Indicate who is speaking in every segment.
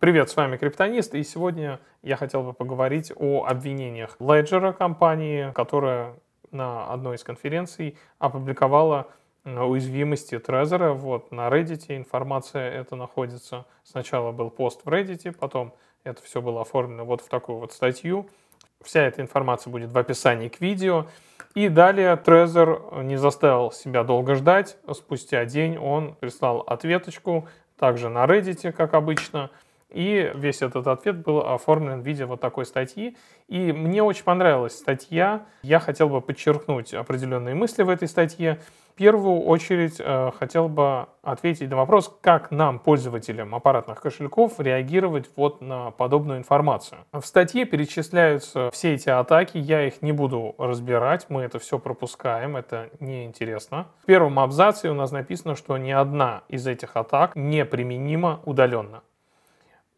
Speaker 1: Привет, с вами Криптонист, и сегодня я хотел бы поговорить о обвинениях Ledger компании, которая на одной из конференций опубликовала уязвимости Трезора. Вот на Reddit информация это находится. Сначала был пост в Reddit, потом это все было оформлено вот в такую вот статью. Вся эта информация будет в описании к видео. И далее Трезор не заставил себя долго ждать. Спустя день он прислал ответочку также на Reddit, как обычно – и весь этот ответ был оформлен в виде вот такой статьи. И мне очень понравилась статья. Я хотел бы подчеркнуть определенные мысли в этой статье. В первую очередь э, хотел бы ответить на вопрос, как нам, пользователям аппаратных кошельков, реагировать вот на подобную информацию. В статье перечисляются все эти атаки, я их не буду разбирать, мы это все пропускаем, это неинтересно. В первом абзаце у нас написано, что ни одна из этих атак не применима удаленно.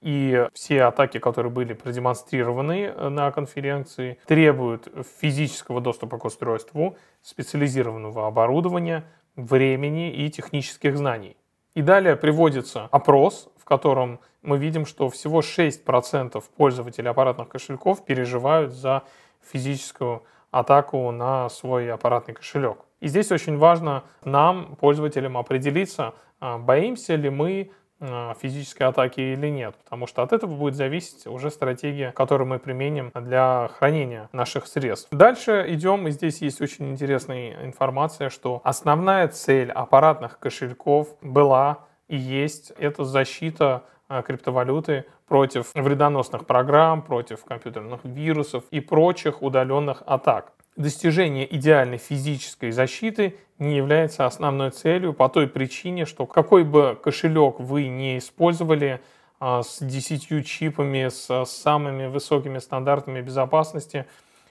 Speaker 1: И все атаки, которые были продемонстрированы э, на конференции, требуют физического доступа к устройству, специализированного оборудования, времени и технических знаний. И далее приводится опрос, в котором мы видим, что всего 6% пользователей аппаратных кошельков переживают за физическую атаку на свой аппаратный кошелек. И здесь очень важно нам, пользователям, определиться, а, боимся ли мы Э, физической атаки или нет, потому что от этого будет зависеть уже стратегия, которую мы применим для хранения наших средств. Дальше идем, и здесь есть очень интересная информация, что основная цель аппаратных кошельков была и есть это защита э, криптовалюты против вредоносных программ, против компьютерных вирусов и прочих удаленных атак достижение идеальной физической защиты не является основной целью по той причине, что какой бы кошелек вы не использовали а, с 10 чипами, а, с самыми высокими стандартами безопасности,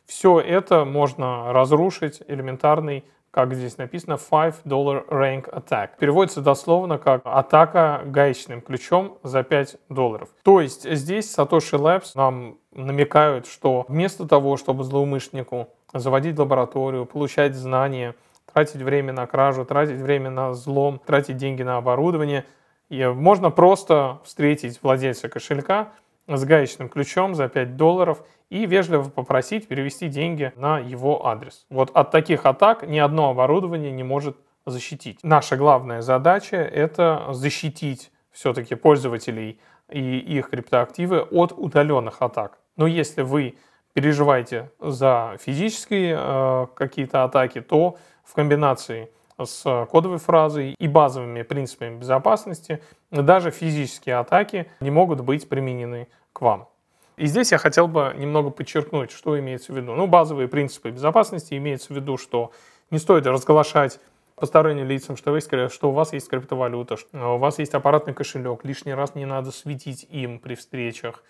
Speaker 1: все это можно разрушить элементарной как здесь написано, Five Dollar Rank Attack. Переводится дословно как атака гаечным ключом за 5 долларов. То есть здесь Satoshi Labs нам намекают, что вместо того, чтобы злоумышленнику заводить лабораторию, получать знания, тратить время на кражу, тратить время на взлом, тратить деньги на оборудование, и можно просто встретить владельца кошелька, с гаечным ключом за 5 долларов и вежливо попросить перевести деньги на его адрес. Вот от таких атак ни одно оборудование не может защитить. Наша главная задача – это защитить все-таки пользователей и их криптоактивы от удаленных атак. Но если вы переживаете за физические э, какие-то атаки, то в комбинации – с э, кодовой фразой и базовыми принципами безопасности, даже физические атаки не могут быть применены к вам. И здесь я хотел бы немного подчеркнуть, что имеется в виду. Ну, базовые принципы безопасности имеется в виду, что не стоит разглашать посторонним лицам, что, вы, что у вас есть криптовалюта, что у вас есть аппаратный кошелек, лишний раз не надо светить им при встречах,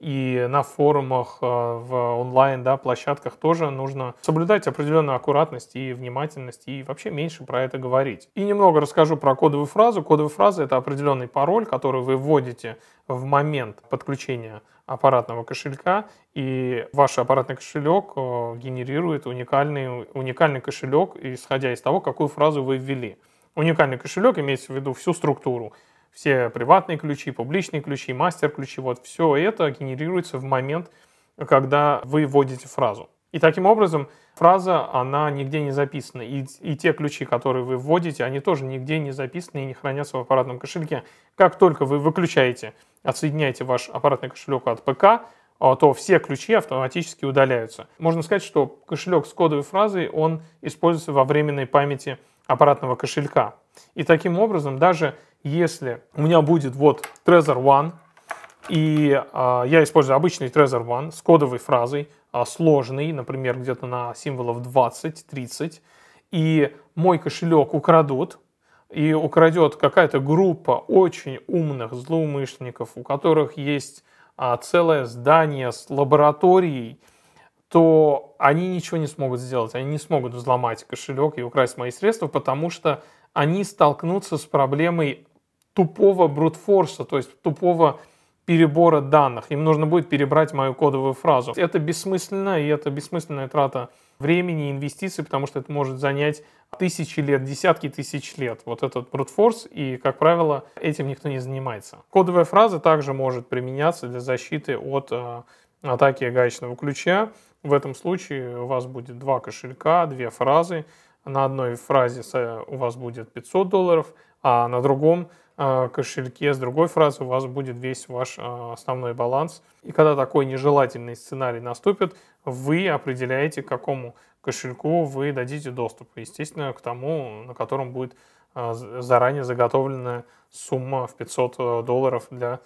Speaker 1: и на форумах, э, в онлайн да, площадках тоже нужно соблюдать определенную аккуратность и внимательность, и вообще меньше про это говорить. И немного расскажу про кодовую фразу. Кодовая фраза — это определенный пароль, который вы вводите в момент подключения аппаратного кошелька, и ваш аппаратный кошелек э, генерирует уникальный, уникальный кошелек, исходя из того, какую фразу вы ввели. Уникальный кошелек имеется в виду всю структуру все приватные ключи, публичные ключи, мастер-ключи, вот все это генерируется в момент, когда вы вводите фразу. И таким образом фраза, она нигде не записана. И, и те ключи, которые вы вводите, они тоже нигде не записаны и не хранятся в аппаратном кошельке. Как только вы выключаете, отсоединяете ваш аппаратный кошелек от ПК, а, то все ключи автоматически удаляются. Можно сказать, что кошелек с кодовой фразой, он используется во временной памяти аппаратного кошелька. И таким образом, даже если у меня будет вот Trezor One, и э, я использую обычный Trezor One с кодовой фразой, э, сложный, например, где-то на символов 20-30, и мой кошелек украдут, и украдет какая-то группа очень умных злоумышленников, у которых есть а, целое здание с лабораторией, то они ничего не смогут сделать. Они не смогут взломать кошелек и украсть мои средства, потому что они столкнутся с проблемой тупого брутфорса, то есть тупого перебора данных. Им нужно будет перебрать мою кодовую фразу. Это бессмысленно, и это бессмысленная трата времени и инвестиций, потому что это может занять тысячи лет, десятки тысяч лет. Вот этот брутфорс, и, как правило, этим никто не занимается. Кодовая фраза также может применяться для защиты от э, атаки гаечного ключа. В этом случае у вас будет два кошелька, две фразы, на одной фразе у вас будет 500 долларов, а на другом э, кошельке с другой фразы у вас будет весь ваш э, основной баланс. И когда такой нежелательный сценарий наступит, вы определяете, к какому кошельку вы дадите доступ. Естественно, к тому, на котором будет э, заранее заготовленная сумма в 500 долларов для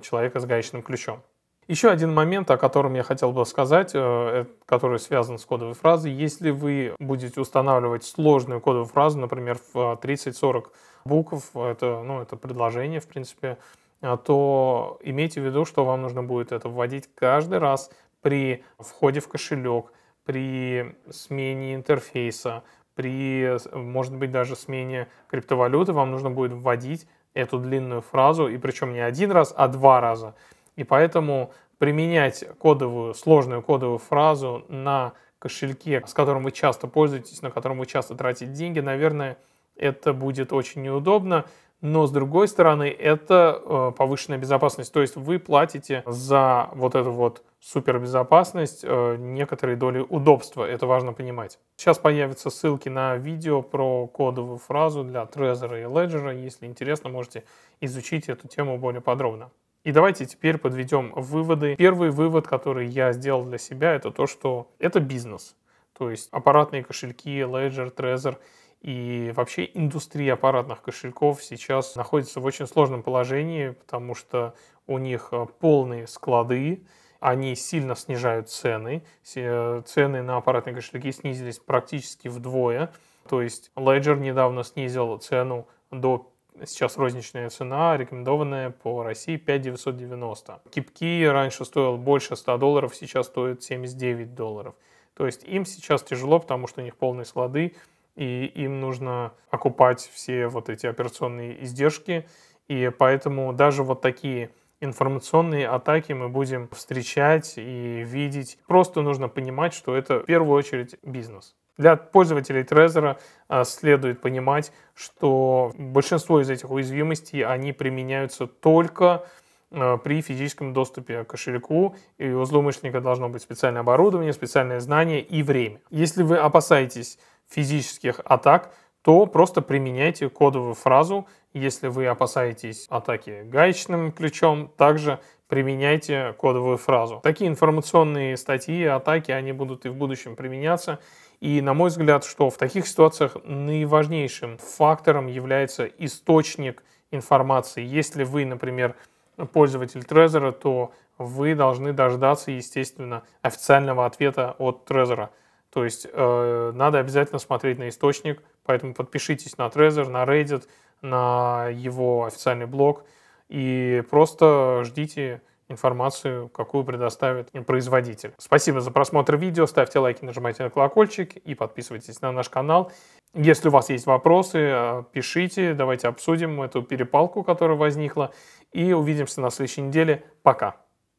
Speaker 1: человека с гаечным ключом. Еще один момент, о котором я хотел бы сказать, э, э, который связан с кодовой фразой. Если вы будете устанавливать сложную кодовую фразу, например, в 30-40 э, букв, это, ну, это предложение, в принципе, то имейте в виду, что вам нужно будет это вводить каждый раз при входе в кошелек, при смене интерфейса, при, может быть, даже смене криптовалюты вам нужно будет вводить эту длинную фразу, и причем не один раз, а два раза. И поэтому применять кодовую, сложную кодовую фразу на кошельке, с которым вы часто пользуетесь, на котором вы часто тратите деньги, наверное, это будет очень неудобно. Но с другой стороны, это э, повышенная безопасность. То есть вы платите за вот эту вот супербезопасность э, некоторые доли удобства. Это важно понимать. Сейчас появятся ссылки на видео про кодовую фразу для Trezor и Ledger. Если интересно, можете изучить эту тему более подробно. И давайте теперь подведем выводы. Первый вывод, который я сделал для себя, это то, что это бизнес. То есть аппаратные кошельки, Ledger, Trezor и вообще индустрия аппаратных кошельков сейчас находится в очень сложном положении, потому что у них э, полные склады, они сильно снижают цены. Э, цены на аппаратные кошельки снизились практически вдвое. То есть Ledger недавно снизил цену до Сейчас розничная цена, рекомендованная по России 5990. Кипки раньше стоил больше 100 долларов, сейчас стоит 79 долларов. То есть им сейчас тяжело, потому что у них полные склады, и им нужно окупать все вот эти операционные издержки. И поэтому даже вот такие информационные атаки мы будем встречать и видеть. Просто нужно понимать, что это в первую очередь бизнес. Для пользователей Trezor а, следует понимать, что большинство из этих уязвимостей, они применяются только а, при физическом доступе к кошельку, и у злоумышленника должно быть специальное оборудование, специальные знания и время. Если вы опасаетесь физических атак, то просто применяйте кодовую фразу. Если вы опасаетесь атаки гаечным ключом, также применяйте кодовую фразу. Такие информационные статьи, атаки, они будут и в будущем применяться. И, на мой взгляд, что в таких ситуациях наиважнейшим фактором является источник информации. Если вы, например, пользователь Трезора, то вы должны дождаться, естественно, официального ответа от Трезора. То есть э, надо обязательно смотреть на источник, поэтому подпишитесь на Trezor, на Reddit, на его официальный блог и просто ждите информацию, какую предоставит производитель. Спасибо за просмотр видео, ставьте лайки, нажимайте на колокольчик и подписывайтесь на наш канал. Если у вас есть вопросы, э, пишите, давайте обсудим эту перепалку, которая возникла, и увидимся на следующей неделе. Пока!